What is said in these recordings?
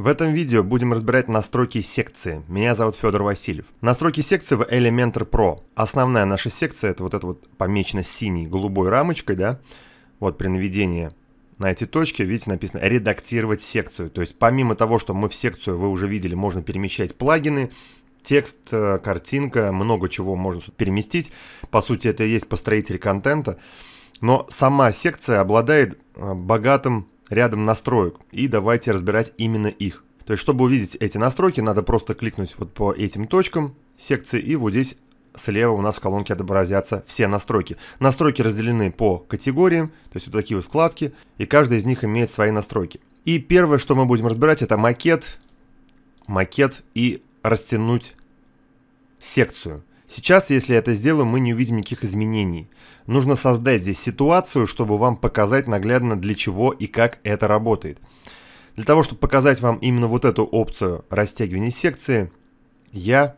В этом видео будем разбирать настройки секции. Меня зовут Федор Васильев. Настройки секции в Elementor Pro. Основная наша секция, это вот эта вот помечена синей голубой рамочкой, да? Вот при наведении на эти точки, видите, написано «Редактировать секцию». То есть помимо того, что мы в секцию, вы уже видели, можно перемещать плагины, текст, э, картинка, много чего можно переместить. По сути, это и есть построитель контента. Но сама секция обладает э, богатым рядом настроек, и давайте разбирать именно их. То есть, чтобы увидеть эти настройки, надо просто кликнуть вот по этим точкам секции, и вот здесь слева у нас в колонке отобразятся все настройки. Настройки разделены по категориям, то есть вот такие вот вкладки, и каждая из них имеет свои настройки. И первое, что мы будем разбирать, это макет, макет и растянуть секцию. Сейчас, если это сделаю, мы не увидим никаких изменений. Нужно создать здесь ситуацию, чтобы вам показать наглядно для чего и как это работает. Для того, чтобы показать вам именно вот эту опцию растягивания секции, я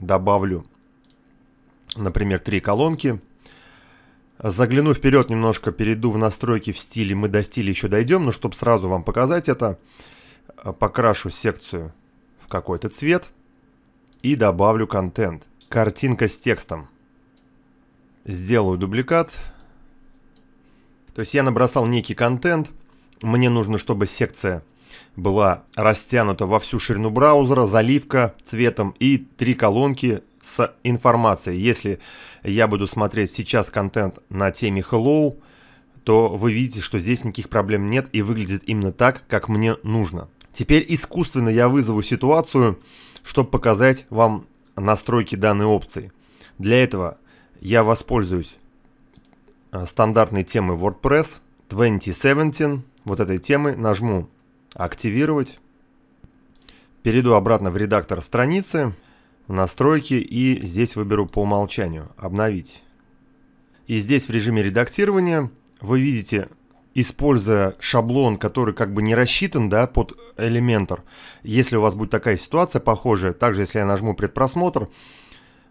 добавлю, например, три колонки. Загляну вперед немножко, перейду в настройки в стиле. Мы до стиля еще дойдем, но чтобы сразу вам показать это, э, покрашу секцию в какой-то цвет и добавлю контент. Картинка с текстом. Сделаю дубликат. То есть я набросал некий контент. Мне нужно, чтобы секция была растянута во всю ширину браузера, заливка цветом и три колонки с информацией. Если я буду смотреть сейчас контент на теме Hello, то вы видите, что здесь никаких проблем нет и выглядит именно так, как мне нужно. Теперь искусственно я вызову ситуацию, чтобы показать вам настройки данной опции. Для этого я воспользуюсь э, стандартной темой WordPress 2017, вот этой темы, нажму «Активировать», перейду обратно в редактор страницы, в настройки и здесь выберу по умолчанию «Обновить». И здесь в режиме редактирования вы видите используя шаблон, который как бы не рассчитан, да, под Elementor. Если у вас будет такая ситуация похожая, также если я нажму предпросмотр,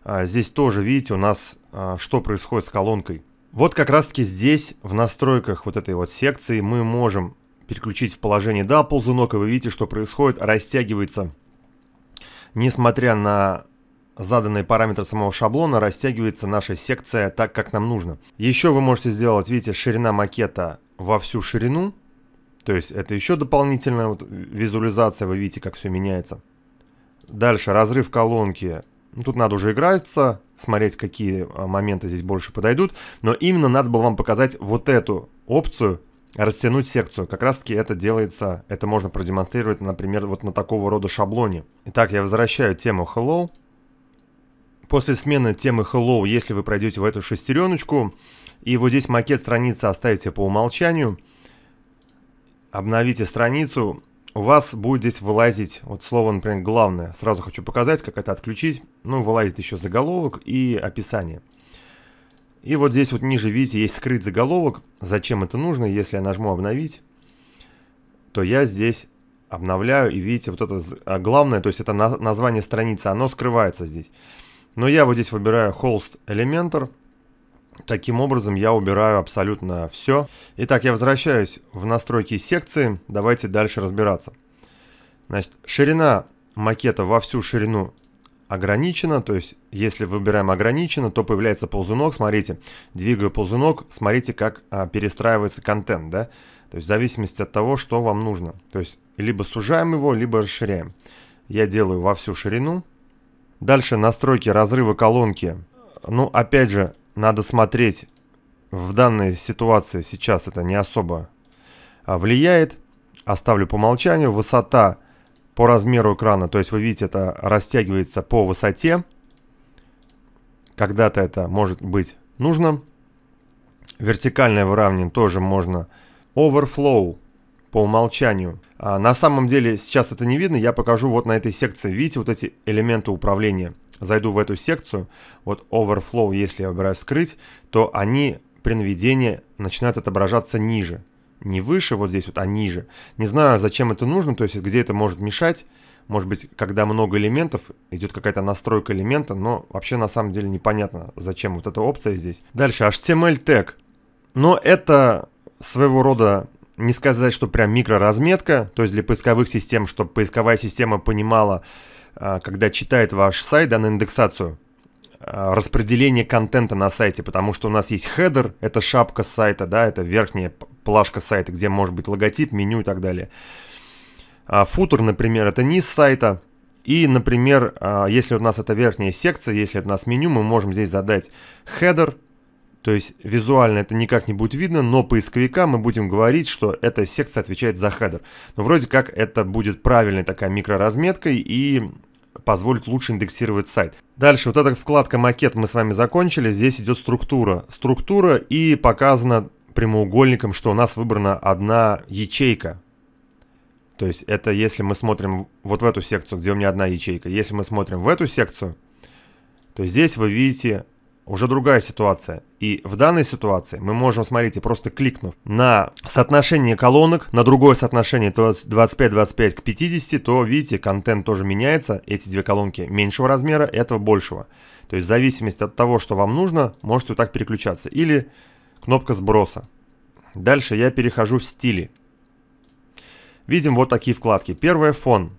а, здесь тоже, видите, у нас а, что происходит с колонкой. Вот как раз таки здесь, в настройках вот этой вот секции, мы можем переключить в положение «да» ползунок, и вы видите, что происходит, растягивается, несмотря на заданные параметры самого шаблона, растягивается наша секция так, как нам нужно. Еще вы можете сделать, видите, ширина макета во всю ширину. То есть это еще дополнительная вот визуализация, вы видите, как все меняется. Дальше разрыв колонки. Ну, тут надо уже играться, смотреть, какие а, моменты здесь больше подойдут. Но именно надо было вам показать вот эту опцию, растянуть секцию. Как раз таки это делается, это можно продемонстрировать, например, вот на такого рода шаблоне. Итак, я возвращаю тему Hello. После смены темы Hello, если вы пройдете в эту шестереночку, и вот здесь макет страницы оставите по умолчанию. Обновите страницу. У вас будет здесь вылазить, вот слово, например, главное. Сразу хочу показать, как это отключить. Ну, вылазит еще заголовок и описание. И вот здесь вот ниже, видите, есть скрыть заголовок. Зачем это нужно? Если я нажму обновить, то я здесь обновляю. И видите, вот это а главное, то есть это название страницы, оно скрывается здесь. Но я вот здесь выбираю Host Elementor. Таким образом я убираю абсолютно все. Итак, я возвращаюсь в настройки секции. Давайте дальше разбираться. Значит, ширина макета во всю ширину ограничена. То есть, если выбираем ограничено, то появляется ползунок. Смотрите, двигаю ползунок, смотрите, как а, перестраивается контент. Да? То есть, в зависимости от того, что вам нужно. То есть, либо сужаем его, либо расширяем. Я делаю во всю ширину. Дальше настройки разрыва колонки. Ну, опять же, надо смотреть в данной ситуации, сейчас это не особо а, влияет. Оставлю по умолчанию. Высота по размеру экрана, то есть вы видите, это растягивается по высоте. Когда-то это может быть нужно. Вертикальное выравнивание тоже можно. Overflow по умолчанию. А на самом деле сейчас это не видно, я покажу вот на этой секции. Видите вот эти элементы управления – зайду в эту секцию, вот overflow, если я выбираю скрыть, то они при наведении начинают отображаться ниже. Не выше вот здесь вот, а ниже. Не знаю, зачем это нужно, то есть где это может мешать. Может быть, когда много элементов, идет какая-то настройка элемента, но вообще на самом деле непонятно, зачем вот эта опция здесь. Дальше, HTML тег. Но это своего рода не сказать, что прям микроразметка, то есть для поисковых систем, чтобы поисковая система понимала, а, когда читает ваш сайт, да, на индексацию, а, распределение контента на сайте, потому что у нас есть хедер, это шапка сайта, да, это верхняя плашка сайта, где может быть логотип, меню и так далее. А Футер, например, это низ сайта. И, например, если у нас это верхняя секция, если это у нас меню, мы можем здесь задать хедер, то есть визуально это никак не будет видно, но поисковика мы будем говорить, что эта секция отвечает за хедер. Но ну, вроде как это будет правильной такая микроразметкой, и позволит лучше индексировать сайт. Дальше, вот эта вкладка «Макет» мы с вами закончили. Здесь идет структура. Структура и показано прямоугольником, что у нас выбрана одна ячейка. То есть это если мы смотрим вот в эту секцию, где у меня одна ячейка. Если мы смотрим в эту секцию, то здесь вы видите уже другая ситуация. И в данной ситуации мы можем, смотрите, просто кликнув на соотношение колонок, на другое соотношение, то есть 25-25 к 50, то видите, контент тоже меняется, эти две колонки меньшего размера, этого большего. То есть в зависимости от того, что вам нужно, можете вот так переключаться. Или кнопка сброса. Дальше я перехожу в стили. Видим вот такие вкладки. Первое фон.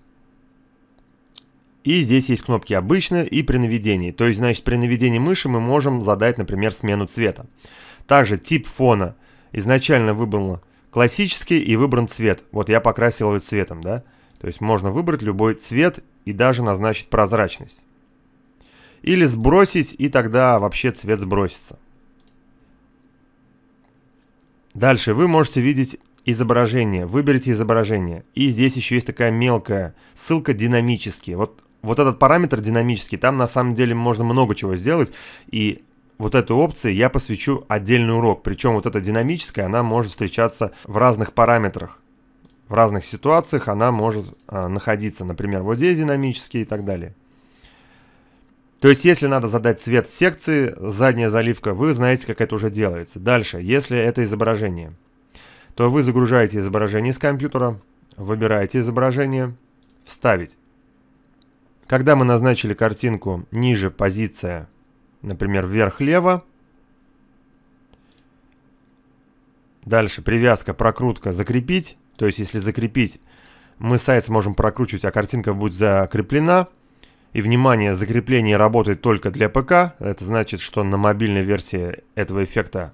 И здесь есть кнопки «Обычно» и «При наведении». То есть, значит, при наведении мыши мы можем задать, например, смену цвета. Также тип фона изначально выбран классический и выбран цвет. Вот я покрасил его цветом, да? То есть можно выбрать любой цвет и даже назначить прозрачность. Или сбросить, и тогда вообще цвет сбросится. Дальше вы можете видеть изображение. Выберите изображение. И здесь еще есть такая мелкая ссылка динамические. Вот вот этот параметр динамический, там на самом деле можно много чего сделать, и вот этой опции я посвящу отдельный урок. Причем вот эта динамическая, она может встречаться в разных параметрах. В разных ситуациях она может а, находиться. Например, вот здесь динамические и так далее. То есть, если надо задать цвет секции, задняя заливка, вы знаете, как это уже делается. Дальше, если это изображение, то вы загружаете изображение с компьютера, выбираете изображение, вставить. Когда мы назначили картинку ниже позиция, например, вверх-лево, дальше привязка, прокрутка, закрепить, то есть если закрепить, мы сайт сможем прокручивать, а картинка будет закреплена. И, внимание, закрепление работает только для ПК, это значит, что на мобильной версии этого эффекта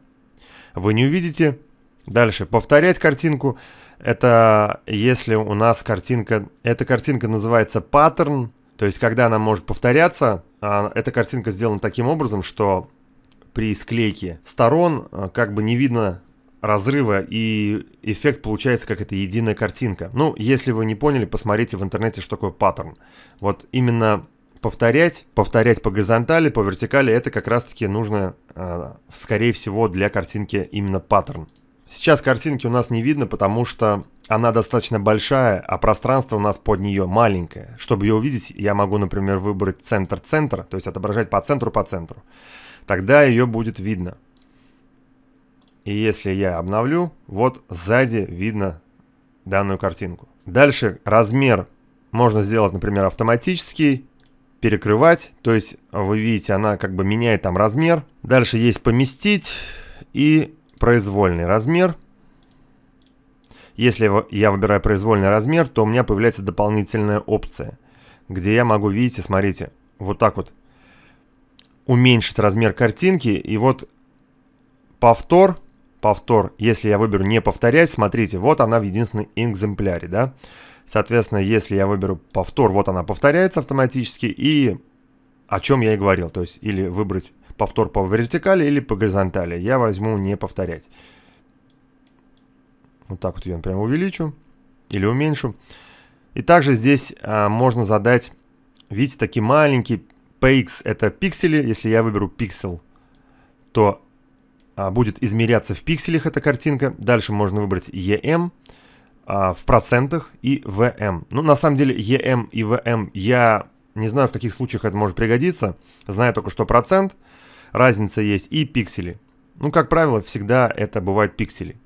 вы не увидите. Дальше, повторять картинку, это если у нас картинка, эта картинка называется паттерн, то есть, когда она может повторяться, а, эта картинка сделана таким образом, что при склейке сторон а, как бы не видно разрыва, и эффект получается как это единая картинка. Ну, если вы не поняли, посмотрите в интернете, что такое паттерн. Вот именно повторять, повторять по горизонтали, по вертикали, это как раз-таки нужно, а, скорее всего, для картинки именно паттерн. Сейчас картинки у нас не видно, потому что она достаточно большая, а пространство у нас под нее маленькое. Чтобы ее увидеть, я могу, например, выбрать центр центр то есть отображать по центру по центру. Тогда ее будет видно. И если я обновлю, вот сзади видно данную картинку. Дальше размер можно сделать, например, автоматический, перекрывать, то есть вы видите, она как бы меняет там размер. Дальше есть поместить и произвольный размер. Если я выбираю произвольный размер, то у меня появляется дополнительная опция, где я могу, видите, смотрите, вот так вот уменьшить размер картинки. И вот повтор, повтор, если я выберу не повторять, смотрите, вот она в единственном экземпляре, да. Соответственно, если я выберу повтор, вот она повторяется автоматически и о чем я и говорил. То есть или выбрать повтор по вертикали или по горизонтали. Я возьму не повторять. Вот так вот ее прямо увеличу или уменьшу. И также здесь а, можно задать, видите, такие маленькие px это пиксели. Если я выберу пиксел, то а, будет измеряться в пикселях эта картинка. Дальше можно выбрать EM а, в процентах и VM. Ну, на самом деле, EM и VM я не знаю, в каких случаях это может пригодиться. Знаю только, что процент, разница есть и пиксели. Ну, как правило, всегда это бывают пиксели.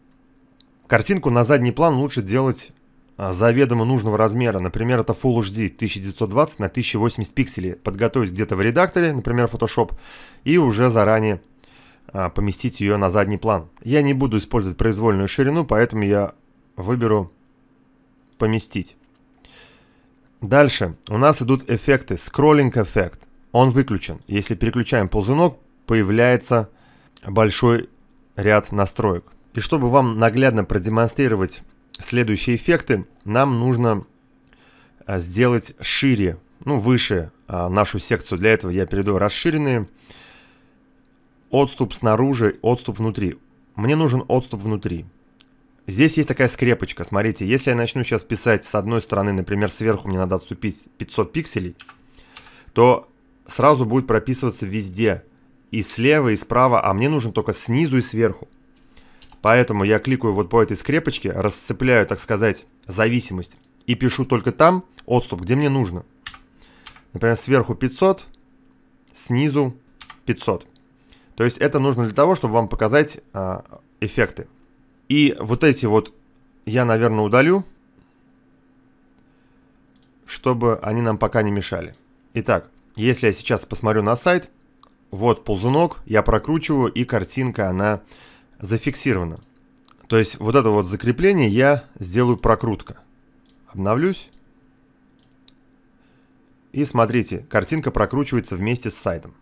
Картинку на задний план лучше делать а, заведомо нужного размера. Например, это Full HD 1920 на 1080 пикселей. Подготовить где-то в редакторе, например, Photoshop, и уже заранее а, поместить ее на задний план. Я не буду использовать произвольную ширину, поэтому я выберу «Поместить». Дальше у нас идут эффекты. Скроллинг эффект. Он выключен. Если переключаем ползунок, появляется большой ряд настроек. И чтобы вам наглядно продемонстрировать следующие эффекты, нам нужно а, сделать шире, ну выше а, нашу секцию. Для этого я перейду расширенные. Отступ снаружи, отступ внутри. Мне нужен отступ внутри. Здесь есть такая скрепочка. Смотрите, если я начну сейчас писать с одной стороны, например, сверху мне надо отступить 500 пикселей, то сразу будет прописываться везде. И слева, и справа, а мне нужен только снизу и сверху. Поэтому я кликаю вот по этой скрепочке, расцепляю, так сказать, зависимость и пишу только там отступ, где мне нужно. Например, сверху 500, снизу 500. То есть это нужно для того, чтобы вам показать э, эффекты. И вот эти вот я, наверное, удалю, чтобы они нам пока не мешали. Итак, если я сейчас посмотрю на сайт, вот ползунок, я прокручиваю, и картинка, она зафиксировано. То есть вот это вот закрепление я сделаю прокрутка. Обновлюсь. И смотрите, картинка прокручивается вместе с сайтом.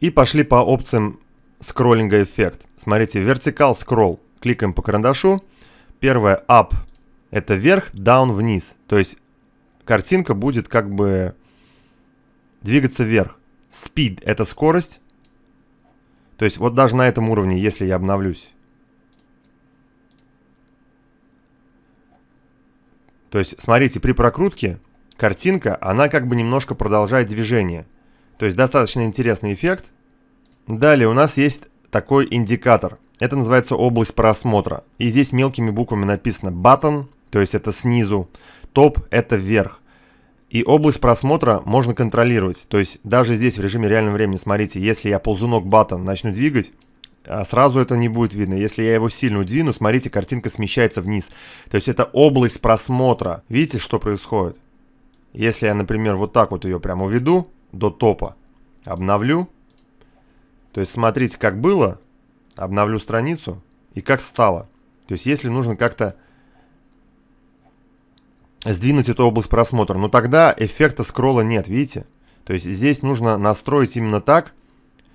И пошли по опциям скроллинга эффект. Смотрите, вертикал скролл. Кликаем по карандашу. Первое up это вверх, down вниз. То есть картинка будет как бы двигаться вверх. Speed это скорость, то есть вот даже на этом уровне, если я обновлюсь. То есть, смотрите, при прокрутке картинка, она как бы немножко продолжает движение. То есть достаточно интересный эффект. Далее у нас есть такой индикатор. Это называется область просмотра. И здесь мелкими буквами написано button, то есть это снизу. Топ это вверх. И область просмотра можно контролировать. То есть даже здесь в режиме реального времени, смотрите, если я ползунок батон начну двигать, а, сразу это не будет видно. Если я его сильно удвину, смотрите, картинка смещается вниз. То есть это область просмотра. Видите, что происходит? Если я, например, вот так вот ее прямо уведу до топа, обновлю, то есть смотрите, как было, обновлю страницу и как стало. То есть если нужно как-то сдвинуть эту область просмотра. Но тогда эффекта скролла нет, видите? То есть здесь нужно настроить именно так.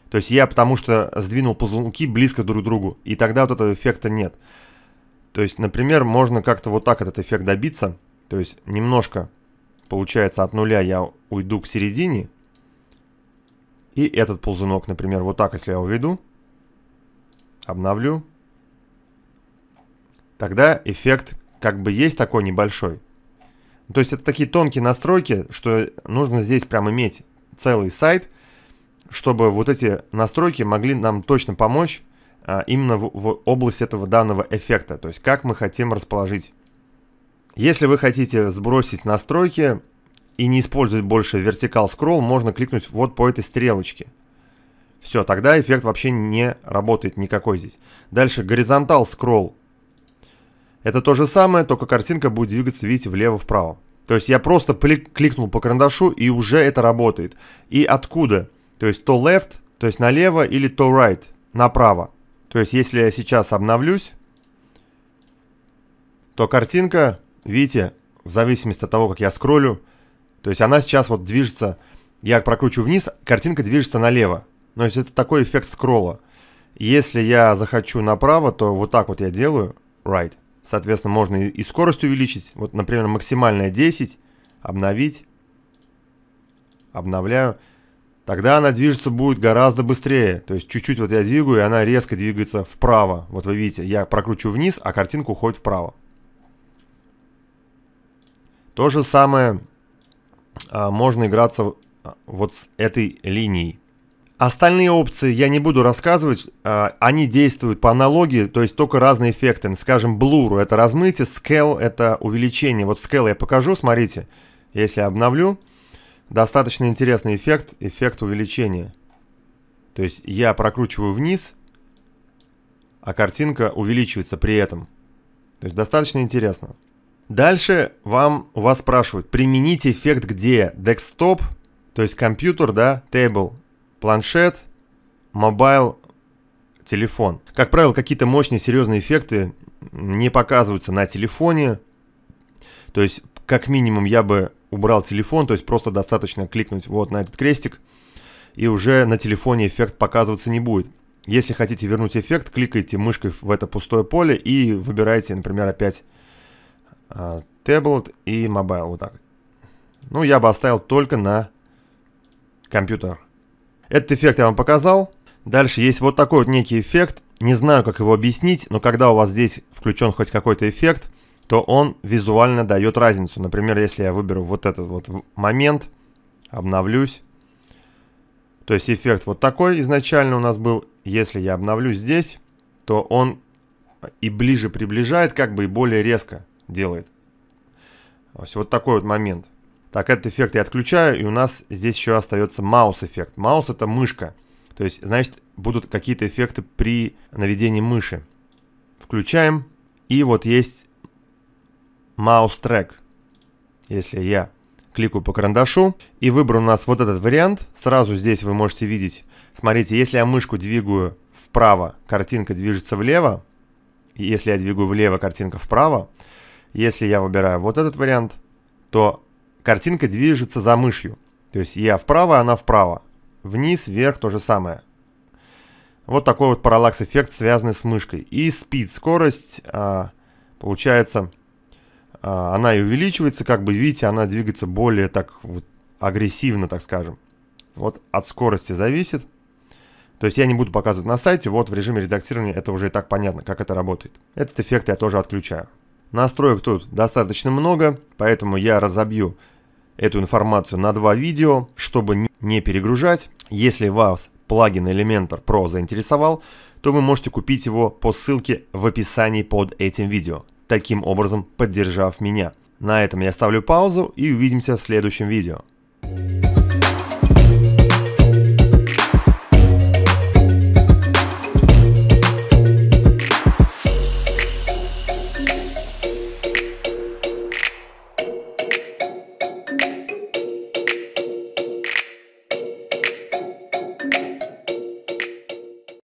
То есть я потому что сдвинул ползунки близко друг к другу, и тогда вот этого эффекта нет. То есть, например, можно как-то вот так этот эффект добиться. То есть немножко, получается, от нуля я уйду к середине. И этот ползунок, например, вот так, если я уведу, обновлю, тогда эффект как бы есть такой небольшой. То есть это такие тонкие настройки, что нужно здесь прям иметь целый сайт, чтобы вот эти настройки могли нам точно помочь а, именно в, в области этого данного эффекта, то есть как мы хотим расположить. Если вы хотите сбросить настройки и не использовать больше вертикал скролл, можно кликнуть вот по этой стрелочке. Все, тогда эффект вообще не работает никакой здесь. Дальше горизонтал скролл это то же самое, только картинка будет двигаться, видите, влево-вправо. То есть я просто кликнул по карандашу и уже это работает. И откуда? То есть то left, то есть налево или то right, направо. То есть если я сейчас обновлюсь, то картинка, видите, в зависимости от того, как я скроллю, то есть она сейчас вот движется, я прокручу вниз, картинка движется налево. То есть это такой эффект скролла. Если я захочу направо, то вот так вот я делаю, right – Соответственно, можно и скорость увеличить. Вот, например, максимальная 10. Обновить. Обновляю. Тогда она движется будет гораздо быстрее. То есть чуть-чуть вот я двигаю, и она резко двигается вправо. Вот вы видите, я прокручу вниз, а картинка уходит вправо. То же самое а, можно играться а, вот с этой линией. Остальные опции я не буду рассказывать, а, они действуют по аналогии, то есть только разные эффекты. Скажем, Blur — это размытие, Scale — это увеличение. Вот Scale я покажу, смотрите, если я обновлю, достаточно интересный эффект, эффект увеличения. То есть я прокручиваю вниз, а картинка увеличивается при этом. То есть достаточно интересно. Дальше вам, вас спрашивают, применить эффект где? Desktop, то есть компьютер, да, table, планшет, мобайл, телефон. Как правило, какие-то мощные серьезные эффекты не показываются на телефоне. То есть, как минимум, я бы убрал телефон, то есть просто достаточно кликнуть вот на этот крестик, и уже на телефоне эффект показываться не будет. Если хотите вернуть эффект, кликайте мышкой в это пустое поле и выбираете, например, опять а, Tablet и Mobile, вот так. Ну, я бы оставил только на компьютер. Этот эффект я вам показал. Дальше есть вот такой вот некий эффект. Не знаю, как его объяснить, но когда у вас здесь включен хоть какой-то эффект, то он визуально дает разницу. Например, если я выберу вот этот вот момент, обновлюсь. То есть эффект вот такой изначально у нас был. Если я обновлюсь здесь, то он и ближе приближает, как бы и более резко делает. То есть вот такой вот момент. Так, этот эффект я отключаю, и у нас здесь еще остается маус-эффект. Маус это мышка. То есть, значит, будут какие-то эффекты при наведении мыши. Включаем. И вот есть маус-трек. Если я кликаю по карандашу и выберу у нас вот этот вариант, сразу здесь вы можете видеть. Смотрите, если я мышку двигаю вправо, картинка движется влево. Если я двигаю влево, картинка вправо. Если я выбираю вот этот вариант, то картинка движется за мышью. То есть я вправо, она вправо. Вниз, вверх то же самое. Вот такой вот параллакс-эффект, связанный с мышкой. И спид, скорость, а, получается, а, она и увеличивается. Как бы видите, она двигается более так вот агрессивно, так скажем. Вот от скорости зависит. То есть я не буду показывать на сайте, вот в режиме редактирования это уже и так понятно, как это работает. Этот эффект я тоже отключаю. Настроек тут достаточно много, поэтому я разобью эту информацию на два видео, чтобы не перегружать. Если вас плагин Elementor Pro заинтересовал, то вы можете купить его по ссылке в описании под этим видео, таким образом поддержав меня. На этом я ставлю паузу и увидимся в следующем видео.